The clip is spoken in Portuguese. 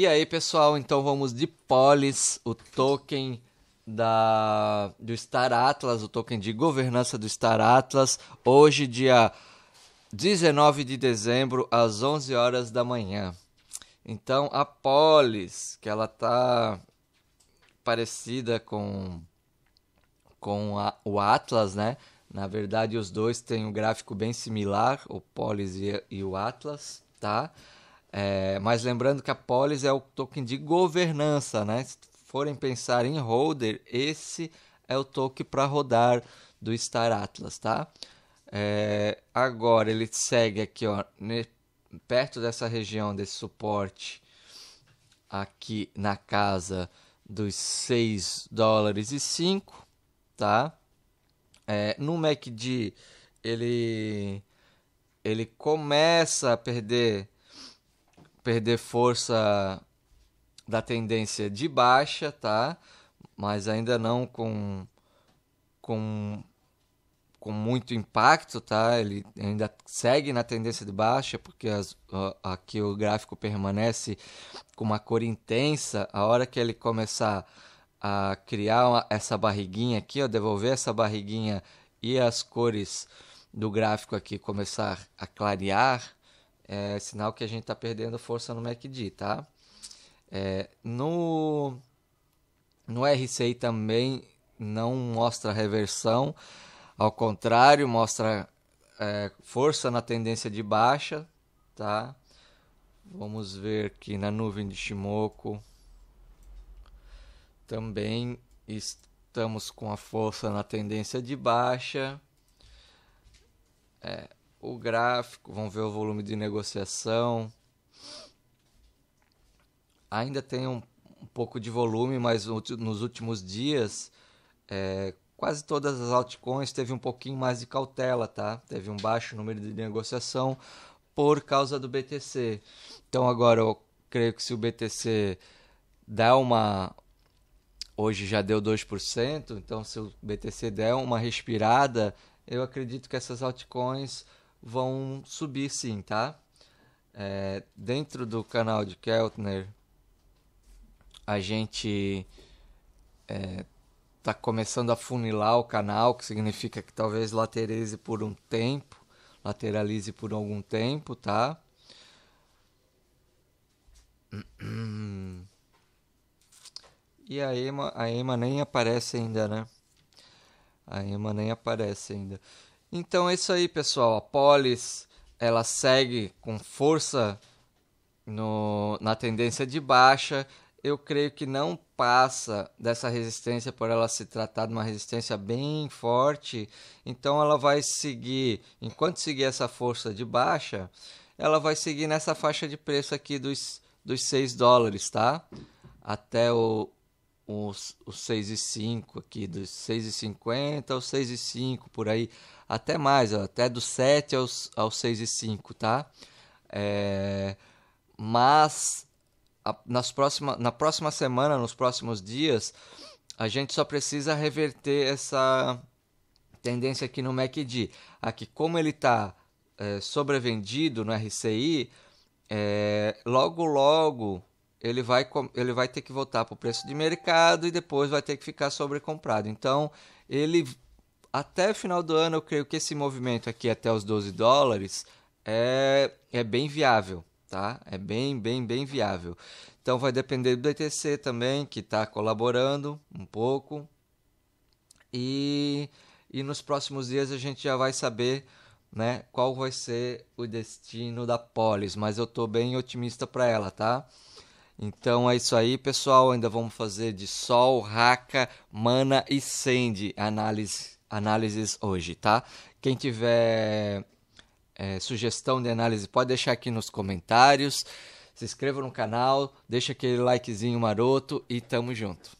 E aí, pessoal, então vamos de Polis, o token da do Star Atlas, o token de governança do Star Atlas, hoje dia 19 de dezembro às 11 horas da manhã. Então, a Polis, que ela tá parecida com com a, o Atlas, né? Na verdade, os dois têm um gráfico bem similar, o Polis e, e o Atlas, tá? É, mas lembrando que a Polis é o token de governança, né? Se forem pensar em holder, esse é o token para rodar do Star Atlas, tá? É, agora ele segue aqui, ó, ne, perto dessa região desse suporte aqui na casa dos 6 dólares e 5, tá? É, no MACD ele ele começa a perder perder força da tendência de baixa, tá? Mas ainda não com com com muito impacto, tá? Ele ainda segue na tendência de baixa, porque as, a, aqui o gráfico permanece com uma cor intensa. A hora que ele começar a criar uma, essa barriguinha aqui, ó, devolver essa barriguinha e as cores do gráfico aqui começar a clarear, é sinal que a gente está perdendo força no MACD, tá? É, no, no RCI também não mostra reversão, ao contrário, mostra é, força na tendência de baixa, tá? Vamos ver aqui na nuvem de Shimoku também estamos com a força na tendência de baixa. É, o gráfico, vão ver o volume de negociação. Ainda tem um, um pouco de volume, mas nos últimos dias, é, quase todas as altcoins teve um pouquinho mais de cautela, tá? Teve um baixo número de negociação por causa do BTC. Então agora eu creio que se o BTC der uma hoje já deu 2%, então se o BTC der uma respirada, eu acredito que essas altcoins vão subir sim, tá? É, dentro do canal de Keltner, a gente é, tá começando a funilar o canal, que significa que talvez lateralize por um tempo, lateralize por algum tempo, tá? E a Ema, a Ema nem aparece ainda, né? A Ema nem aparece ainda. Então é isso aí, pessoal. A Polis ela segue com força no, na tendência de baixa. Eu creio que não passa dessa resistência por ela se tratar de uma resistência bem forte. Então ela vai seguir, enquanto seguir essa força de baixa, ela vai seguir nessa faixa de preço aqui dos, dos 6 dólares, tá? Até o, os, os 6 e 5 aqui, dos 6 e 50 aos 6 e 5, por aí, até mais, ó, até dos 7 aos, aos 6 e 5, tá? É, mas a, nas próxima, na próxima semana, nos próximos dias, a gente só precisa reverter essa tendência aqui no MACD. Aqui, como ele está é, sobrevendido no RCI, é, logo logo ele vai, ele vai ter que voltar para o preço de mercado e depois vai ter que ficar sobrecomprado. Então, ele até o final do ano, eu creio que esse movimento aqui até os 12 dólares é, é bem viável, tá? É bem, bem, bem viável. Então, vai depender do BTC também, que está colaborando um pouco. E, e nos próximos dias a gente já vai saber né, qual vai ser o destino da Polis, mas eu estou bem otimista para ela, tá? Então é isso aí, pessoal. Ainda vamos fazer de Sol, Raca, Mana e sende análise, análises hoje, tá? Quem tiver é, sugestão de análise pode deixar aqui nos comentários. Se inscreva no canal, deixa aquele likezinho maroto e tamo junto.